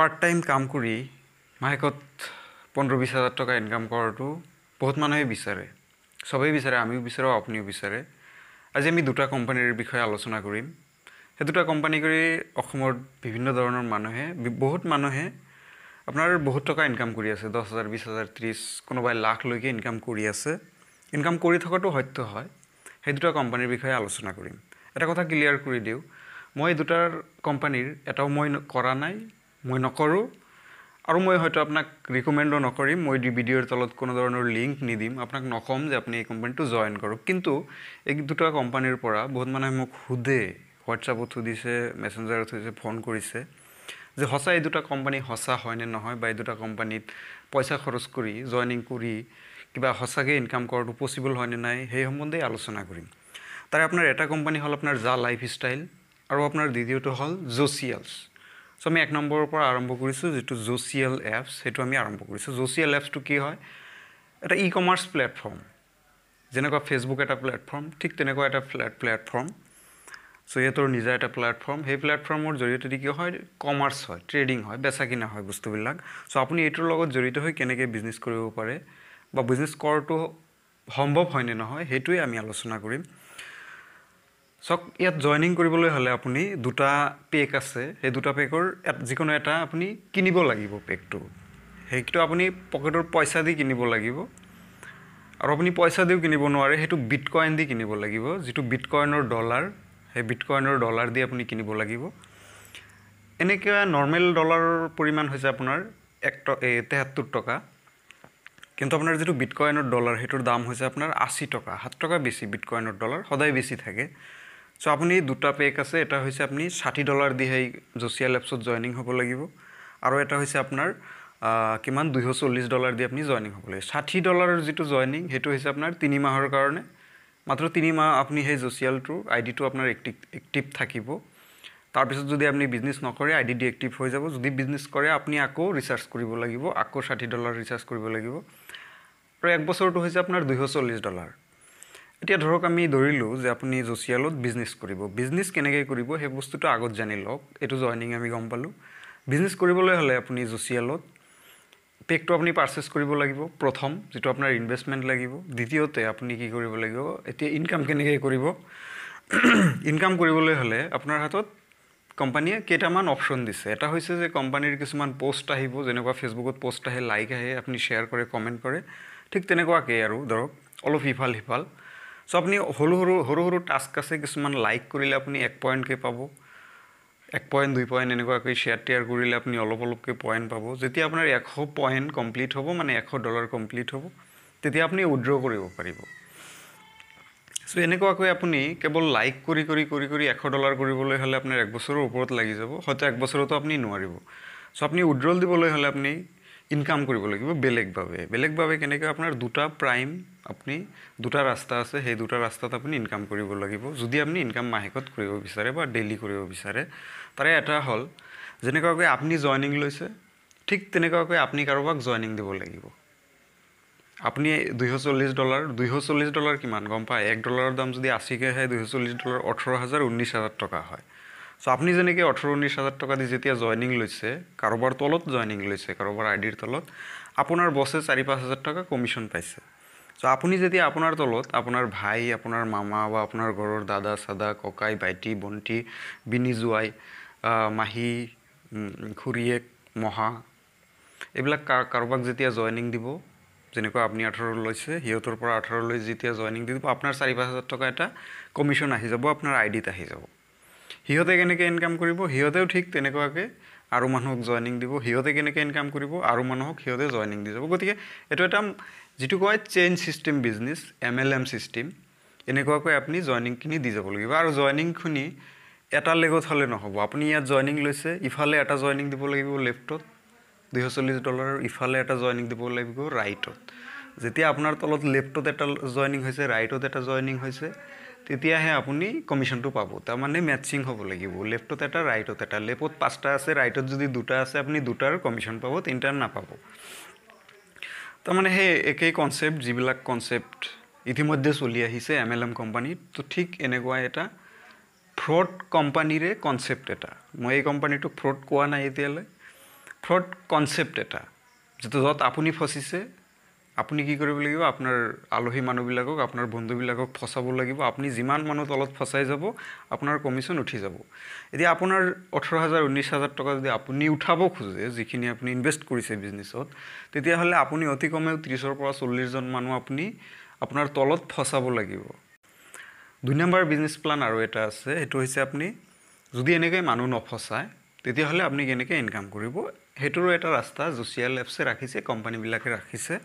part time কাম কৰি মাহেকত পোন্ধৰ বিছ হাজাৰ টকা ইনকাম কৰাটো বহুত মানুহে বিচাৰে চবেই বিচাৰে আমিও বিচাৰোঁ আপুনিও বিচাৰে আজি আমি দুটা কোম্পানীৰ বিষয়ে আলোচনা কৰিম সেই দুটা কোম্পানী কৰি অসমৰ বিভিন্ন ধৰণৰ মানুহে বহুত মানুহে আপোনাৰ বহুত টকা ইনকাম কৰি আছে দহ হাজাৰ বিছ হাজাৰ ত্ৰিছ কোনোবাই লাখলৈকে ইনকাম কৰি আছে ইনকাম কৰি থকাটো সত্য হয় সেই দুটা কোম্পানীৰ বিষয়ে আলোচনা কৰিম এটা কথা ক্লিয়াৰ কৰি দিওঁ মই দুটাৰ কোম্পানীৰ এটাও মই কৰা নাই মই নকৰোঁ আৰু মই হয়তো আপোনাক ৰিকমেণ্ডো নকৰিম মই ভিডিঅ'ৰ তলত কোনো ধৰণৰ লিংক নিদিম আপোনাক নক'ম যে আপুনি এই কোম্পানীটো জইন কৰক কিন্তু এই দুটা কোম্পানীৰ পৰা বহুত মানুহে মোক সোধে হোৱাটছআপত সুধিছে মেছেঞ্জাৰত সুধিছে ফোন কৰিছে যে সঁচা এই দুটা কোম্পানী সঁচা হয়নে নহয় বা এই দুটা কোম্পানীত পইচা খৰচ কৰি জইনিং কৰি কিবা সঁচাকৈ ইনকাম কৰাটো পচিবল হয়নে নাই সেই সম্বন্ধেই আলোচনা কৰিম তাৰে আপোনাৰ এটা কোম্পানী হ'ল আপোনাৰ জা লাইফ ষ্টাইল আৰু আপোনাৰ দ্বিতীয়টো হ'ল জ'চিয়েলছ চ' আমি এক নম্বৰৰ পৰা আৰম্ভ কৰিছোঁ যিটো জ'চিয়েল এপছ সেইটো আমি আৰম্ভ কৰিছোঁ জ'চিয়েল এপছটো কি হয় এটা ই কমাৰ্চ প্লেটফৰ্ম যেনেকুৱা ফেচবুক এটা প্লেটফৰ্ম ঠিক তেনেকুৱা এটা ফ্লেট প্লেটফৰ্ম চ' ইহঁতৰ নিজা এটা প্লেটফৰ্ম সেই প্লেটফৰ্মৰ জৰিয়তে কি হয় কমাৰ্চ হয় ট্ৰেডিং হয় বেচা কিনা হয় বস্তুবিলাক চ' আপুনি এইটোৰ লগত জড়িত হৈ কেনেকৈ বিজনেছ কৰিব পাৰে বা বিজনেছ কৰাটো সম্ভৱ হয়নে নহয় সেইটোৱে আমি আলোচনা কৰিম চাওক ইয়াত জইনিং কৰিবলৈ হ'লে আপুনি দুটা পেক আছে সেই দুটা পেকৰ যিকোনো এটা আপুনি কিনিব লাগিব পেকটো সেইটো আপুনি পকেটৰ পইচা দি কিনিব লাগিব আৰু আপুনি পইচা দিও কিনিব নোৱাৰে সেইটো বিটকইন দি কিনিব লাগিব যিটো বিটকইনৰ ডলাৰ সেই বিটকইনৰ ডলাৰ দি আপুনি কিনিব লাগিব এনেকুৱা নৰ্মেল ডলাৰৰ পৰিমাণ হৈছে আপোনাৰ এক এই তেহাত্তৰ টকা কিন্তু আপোনাৰ যিটো বিটকইনৰ ডলাৰ সেইটোৰ দাম হৈছে আপোনাৰ আশী টকা সাত টকা বেছি বিটকইনৰ ডলাৰ সদায় বেছি থাকে চ' আপুনি দুটা পেক আছে এটা হৈছে আপুনি ষাঠি ডলাৰ দি সেই জচিয়া লেপছত জইনিং হ'ব লাগিব আৰু এটা হৈছে আপোনাৰ কিমান দুইশ চল্লিছ ডলাৰ দি আপুনি জইনিং হ'ব লাগিব ষাঠি ডলাৰৰ যিটো জইনিং সেইটো হৈছে আপোনাৰ তিনি মাহৰ কাৰণে মাত্ৰ তিনিমাহ আপুনি সেই জচিয়েলটোৰ আই ডিটো আপোনাৰ এক্টিভ এক্টিভ থাকিব তাৰপিছত যদি আপুনি বিজনেছ নকৰে আই ডি ডি এক্টিভ হৈ যাব যদি বিজনেছ কৰে আপুনি আকৌ ৰিচাৰ্জ কৰিব লাগিব আকৌ ষাঠি ডলাৰ ৰিচাৰ্জ কৰিব লাগিব আৰু এক বছৰটো হৈছে আপোনাৰ দুইশ চল্লিছ ডলাৰ এতিয়া ধৰক আমি ধৰিলোঁ যে আপুনি জচিয়ালত বিজনেছ কৰিব বিজনেছ কেনেকৈ কৰিব সেই বস্তুটো আগত জানি লওক এইটো জইনিং আমি গম পালোঁ বিজনেছ কৰিবলৈ হ'লে আপুনি জচিয়ালত পেকটো আপুনি পাৰ্চেছ কৰিব লাগিব প্ৰথম যিটো আপোনাৰ ইনভেষ্টমেণ্ট লাগিব দ্বিতীয়তে আপুনি কি কৰিব লাগিব এতিয়া ইনকাম কেনেকৈ কৰিব ইনকাম কৰিবলৈ হ'লে আপোনাৰ হাতত কোম্পানীয়ে কেইটামান অপশ্যন দিছে এটা হৈছে যে কোম্পানীৰ কিছুমান পষ্ট আহিব যেনেকুৱা ফেচবুকত পষ্ট আহে লাইক আহে আপুনি শ্বেয়াৰ কৰে কমেণ্ট কৰে ঠিক তেনেকুৱাকৈ আৰু ধৰক অলপ ইফাল সিফাল চ' আপুনি সৰু সৰু সৰু সৰু টাস্ক আছে কিছুমান লাইক কৰিলে আপুনি এক পইণ্টকৈ পাব এক পইণ্ট দুই পইণ্ট এনেকুৱাকৈ শ্বেয়াৰ টেয়াৰ কৰিলে আপুনি অলপ অলপকৈ পইণ্ট পাব যেতিয়া আপোনাৰ এশ পইণ্ট কমপ্লিট হ'ব মানে এশ ডলাৰ কমপ্লিট হ'ব তেতিয়া আপুনি উইড্ৰ কৰিব পাৰিব চ' এনেকুৱাকৈ আপুনি কেৱল লাইক কৰি কৰি কৰি কৰি এশ ডলাৰ কৰিবলৈ হ'লে আপোনাৰ এক বছৰৰ ওপৰত লাগি যাব হয়তো এক বছৰতো আপুনি নোৱাৰিব চ' আপুনি উইড্ৰল দিবলৈ হ'লে আপুনি ইনকাম কৰিব লাগিব বেলেগভাৱে বেলেগভাৱে কেনেকৈ আপোনাৰ দুটা প্ৰাইম আপুনি দুটা ৰাস্তা আছে সেই দুটা ৰাস্তাত আপুনি ইনকাম কৰিব লাগিব যদি আপুনি ইনকাম মাহেকত কৰিব বিচাৰে বা ডেইলি কৰিব বিচাৰে তাৰে এটা হ'ল যেনেকুৱাকৈ আপুনি জইনিং লৈছে ঠিক তেনেকুৱাকৈ আপুনি কাৰোবাক জইনিং দিব লাগিব আপুনি দুইশ চল্লিছ ডলাৰ দুইশ চল্লিছ ডলাৰ কিমান গম পায় এক ডলাৰৰ দাম যদি আশীকৈ হয় দুইশ চল্লিছ ডলাৰ ওঠৰ হাজাৰ ঊনৈছ হাজাৰ টকা হয় চ' আপুনি যেনেকৈ ওঠৰ ঊনৈছ হাজাৰ টকা দি যেতিয়া জইনিং লৈছে কাৰোবাৰ তলত জইনিং লৈছে কাৰোবাৰ আই ডিৰ তলত আপোনাৰ বছে চাৰি পাঁচ হাজাৰ টকা কমিশ্যন পাইছে চ' আপুনি যেতিয়া আপোনাৰ তলত আপোনাৰ ভাই আপোনাৰ মামা বা আপোনাৰ ঘৰৰ দাদা চাদা ককাই ভাইটি ভণ্টি বিনি জোঁৱাই মাহী খুৰীয়েক মহা এইবিলাক কাৰোবাক যেতিয়া জইনিং দিব যেনেকুৱা আপুনি আঠৰ লৈছে সিহঁতৰ পৰা আঠৰলৈ যেতিয়া জইনিং দি দিব আপোনাৰ চাৰি পাঁচ হাজাৰ টকা এটা কমিশ্যন আহি যাব আপোনাৰ আই ডিত আহি যাব সিহঁতে কেনেকৈ ইনকাম কৰিব সিহঁতেও ঠিক তেনেকুৱাকৈ আৰু মানুহক জইনিং দিব সিহঁতে কেনেকৈ ইনকাম কৰিব আৰু মানুহক সিহঁতে জইনিং দি যাব গতিকে এইটো এটা যিটো কয় chain system business M L M system এনেকুৱাকৈ আপুনি জইনিংখিনি দি যাব লাগিব আৰু জইনিংখিনি এটা লেগত হ'লে নহ'ব আপুনি ইয়াত জইনিং লৈছে ইফালে এটা জইনিং দিব লাগিব লেফ্টত দুশ চল্লিছ ডলাৰ ইফালে এটা জইনিং দিব লাগিব ৰাইটত যেতিয়া আপোনাৰ তলত লেফ্টত এটা জইনিং হৈছে ৰাইটত এটা জইনিং হৈছে তেতিয়াহে আপুনি কমিশ্যনটো পাব তাৰমানে মেটচিং হ'ব লাগিব লেফ্টত এটা ৰাইটত এটা লেফ্টত পাঁচটা আছে ৰাইটত যদি দুটা আছে আপুনি দুটাৰ কমিশ্যন পাব তিনিটাৰ নাপাব তাৰমানে সেই একেই কনচেপ্ট যিবিলাক কনচেপ্ট ইতিমধ্যে চলি আহিছে এম এল এম কোম্পানীত ত' ঠিক এনেকুৱা এটা ফ্ৰড কোম্পানীৰে কনচেপ্ট এটা মই এই কোম্পানীটোক ফ্ৰড কোৱা নাই এতিয়ালৈ ফ্ৰড কনচেপ্ট এটা যিটো য'ত আপুনি ফচিছে আপুনি কি কৰিব লাগিব আপোনাৰ আলহী মানুহবিলাকক আপোনাৰ বন্ধুবিলাকক ফচাব লাগিব আপুনি যিমান মানুহ তলত ফচাই যাব আপোনাৰ কমিশ্যন উঠি যাব এতিয়া আপোনাৰ ওঠৰ হাজাৰ ঊনৈছ হাজাৰ টকা যদি আপুনি উঠাব খোজে যিখিনি আপুনি ইনভেষ্ট কৰিছে বিজনেছত তেতিয়াহ'লে আপুনি অতি কমেও ত্ৰিছৰ পৰা চল্লিছজন মানুহ আপুনি আপোনাৰ তলত ফচাব লাগিব দুই নম্বৰ বিজনেছ প্লান আৰু এটা আছে সেইটো হৈছে আপুনি যদি এনেকৈ মানুহ নফচায় তেতিয়াহ'লে আপুনি কেনেকৈ ইনকাম কৰিব সেইটোৰো এটা ৰাস্তা ছ'চিয়েল এপছে ৰাখিছে কোম্পানীবিলাকে ৰাখিছে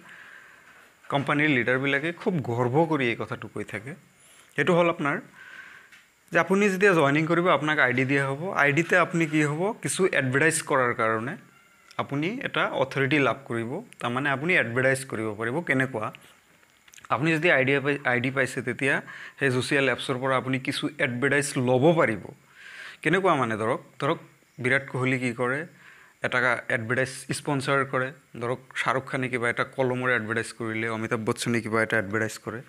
কোম্পানীৰ লিডাৰবিলাকে খুব গৰ্ব কৰি এই কথাটো কৈ থাকে সেইটো হ'ল আপোনাৰ যে আপুনি যেতিয়া জইনিং কৰিব আপোনাক আই ডি দিয়া হ'ব আই ডিতে আপুনি কি হ'ব কিছু এডভাৰটাইজ কৰাৰ কাৰণে আপুনি এটা অথৰিটি লাভ কৰিব তাৰমানে আপুনি এডভাৰটাইজ কৰিব পাৰিব কেনেকুৱা আপুনি যদি আই ডি আই ডি পাইছে তেতিয়া সেই ছ'চিয়েল এপছৰ পৰা আপুনি কিছু এডভাৰটাইজ ল'ব পাৰিব কেনেকুৱা মানে ধৰক ধৰক বিৰাট কোহলি কি কৰে এটা এডভাৰটাইজ স্পনচাৰ কৰে ধৰক শ্বাহৰুখ খানে কিবা এটা কলমৰে এডভাৰটাইজ কৰিলে অমিতাভ বচ্চনে কিবা এটা এডভাৰটাইজ কৰে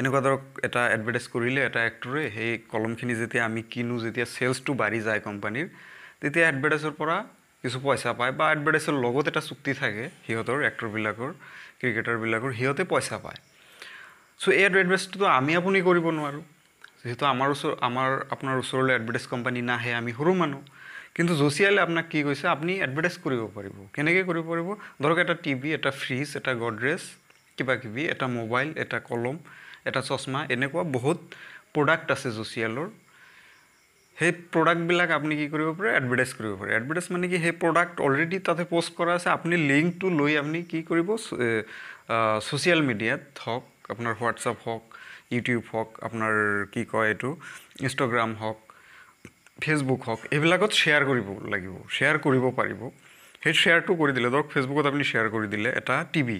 এনেকুৱা ধৰক এটা এডভাৰটাইজ কৰিলে এটা এক্টৰে সেই কলমখিনি যেতিয়া আমি কিনো যেতিয়া চেলছটো বাঢ়ি যায় কোম্পানীৰ তেতিয়া এডভাৰটাইজৰ পৰা কিছু পইচা পায় বা এডভাৰটাইজৰ লগত এটা চুক্তি থাকে সিহঁতৰ এক্টৰবিলাকৰ ক্ৰিকেটাৰবিলাকৰ সিহঁতে পইচা পায় চ' এই এডভাৰটাইজটোতো আমি আপুনি কৰিব নোৱাৰোঁ যিহেতু আমাৰ ওচৰ আমাৰ আপোনাৰ ওচৰলৈ এডভাৰটাইজ কোম্পানী নাহে আমি সৰু মানুহ কিন্তু জচিয়ালে আপোনাক কি কৈছে আপুনি এডভাৰটাইজ কৰিব পাৰিব কেনেকৈ কৰিব পাৰিব ধৰক এটা টিভি এটা ফ্ৰিজ এটা গডৰেজ কিবাকিবি এটা মোবাইল এটা কলম এটা চশমা এনেকুৱা বহুত প্ৰডাক্ট আছে জচিয়ালৰ সেই প্ৰডাক্টবিলাক আপুনি কি কৰিব পাৰে এডভাৰটাইজ কৰিব পাৰে এডভাৰটাইজ মানে কি সেই প্ৰডাক্ট অলৰেডি তাতে পষ্ট কৰা আছে আপুনি লিংকটো লৈ আপুনি কি কৰিব ছ'চিয়েল মিডিয়াত হওক আপোনাৰ হোৱাটছআপ হওক ইউটিউব হওক আপোনাৰ কি কয় এইটো ইনষ্টাগ্ৰাম হওক ফেচবুক হওক এইবিলাকত শ্বেয়াৰ কৰিব লাগিব শ্বেয়াৰ কৰিব পাৰিব সেই শ্বেয়াৰটো কৰি দিলে ধৰক ফেচবুকত আপুনি শ্বেয়াৰ কৰি দিলে এটা টিভি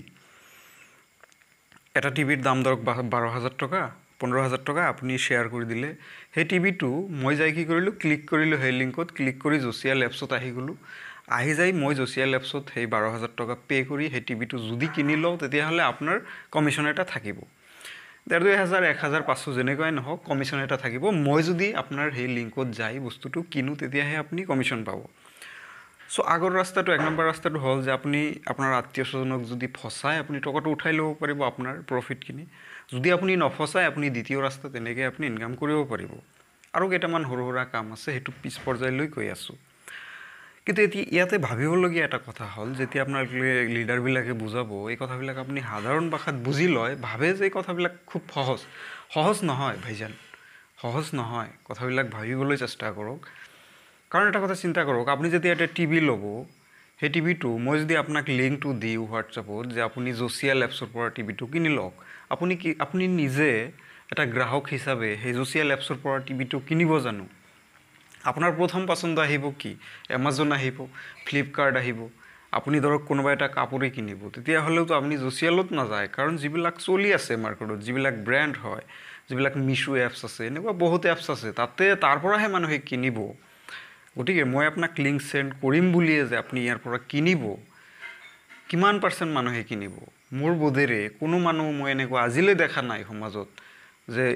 এটা টিভিৰ দাম ধৰক বাৰ হাজাৰ টকা পোন্ধৰ হাজাৰ টকা আপুনি শ্বেয়াৰ কৰি দিলে সেই টিভিটো মই যাই কি কৰিলোঁ ক্লিক কৰিলোঁ সেই লিংকত ক্লিক কৰি জচিয়া লেপছত আহি গ'লোঁ আহি যাই মই জচিয়া লেপছত সেই বাৰ হাজাৰ টকা পে' কৰি সেই টিভিটো যদি কিনি লওঁ তেতিয়াহ'লে আপোনাৰ কমিশ্যন এটা থাকিব ডেৰ দুই হাজাৰ এক হাজাৰ পাঁচশ যেনেকুৱাই নহওক কমিশ্যন এটা থাকিব মই যদি আপোনাৰ সেই লিংকত যাই বস্তুটো কিনো তেতিয়াহে আপুনি কমিশ্যন পাব চ' আগৰ ৰাস্তাটো এক নম্বৰ ৰাস্তাটো হ'ল যে আপুনি আপোনাৰ আত্মীয় স্বজনক যদি ফচাই আপুনি টকাটো উঠাই ল'ব পাৰিব আপোনাৰ প্ৰফিটখিনি যদি আপুনি নফচায় আপুনি দ্বিতীয় ৰাস্তা তেনেকৈ আপুনি ইনকাম কৰিব পাৰিব আৰু কেইটামান সৰু সুৰা কাম আছে সেইটো পিছ পৰ্যায়লৈ গৈ আছোঁ কিন্তু এতিয়া ইয়াতে ভাবিবলগীয়া এটা কথা হ'ল যেতিয়া আপোনালোকে লিডাৰবিলাকে বুজাব এই কথাবিলাক আপুনি সাধাৰণ ভাষাত বুজি লয় ভাবে যে এই কথাবিলাক খুব সহজ সহজ নহয় ভাইজান সহজ নহয় কথাবিলাক ভাবিবলৈ চেষ্টা কৰক কাৰণ এটা কথা চিন্তা কৰক আপুনি যেতিয়া এটা টিভি ল'ব সেই টিভিটো মই যদি আপোনাক লিংকটো দিওঁ হোৱাটছআপত যে আপুনি জচিয়া লেপছৰ পৰা টিভিটো কিনি লওক আপুনি কি আপুনি নিজে এটা গ্ৰাহক হিচাপে সেই জচিয়া লেপছৰ পৰা টিভিটো কিনিব জানো আপোনাৰ প্ৰথম পচন্দ আহিব কি এমাজন আহিব ফ্লিপকাৰ্ট আহিব আপুনি ধৰক কোনোবা এটা কাপোৰেই কিনিব তেতিয়াহ'লেওতো আপুনি ছ'চিয়েলত নাযায় কাৰণ যিবিলাক চলি আছে মাৰ্কেটত যিবিলাক ব্ৰেণ্ড হয় যিবিলাক মিছ' এপছ আছে এনেকুৱা বহুত এপছ আছে তাতে তাৰ পৰাহে মানুহে কিনিব গতিকে মই আপোনাক লিংক চেণ্ড কৰিম বুলিয়ে যে আপুনি ইয়াৰ পৰা কিনিব কিমান পাৰ্চেণ্ট মানুহে কিনিব মোৰ বোধেৰে কোনো মানুহ মই এনেকুৱা আজিলৈ দেখা নাই সমাজত যে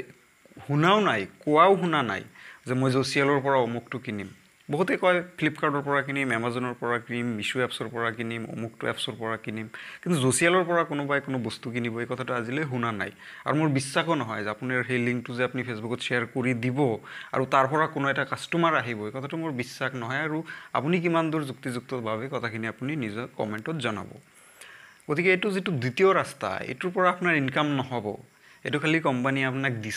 শুনাও নাই কোৱাও শুনা নাই যে মই ছ'চিয়েলৰ পৰা অমুকটো কিনিম বহুতে কয় ফ্লিপকাৰ্টৰ পৰা কিনিম এমাজনৰ পৰা কিনিম মিশ্ব' এপছৰ পৰা কিনিম অমুকটো এপছৰ পৰা কিনিম কিন্তু ছ'চিয়েলৰ পৰা কোনোবাই কোনো বস্তু কিনিব এই কথাটো আজিলৈ শুনা নাই আৰু মোৰ বিশ্বাসো নহয় যে আপোনাৰ সেই লিংকটো যে আপুনি ফেচবুকত শ্বেয়াৰ কৰি দিব আৰু তাৰ পৰা কোনো এটা কাষ্টমাৰ আহিব এই কথাটো মোৰ বিশ্বাস নহয় আৰু আপুনি কিমান দূৰ যুক্তিযুক্তভাৱে কথাখিনি আপুনি নিজৰ কমেণ্টত জনাব গতিকে এইটো যিটো দ্বিতীয় ৰাস্তা এইটোৰ পৰা আপোনাৰ ইনকাম নহ'ব এইটো খালি কোম্পানীয়ে আপোনাক দিছে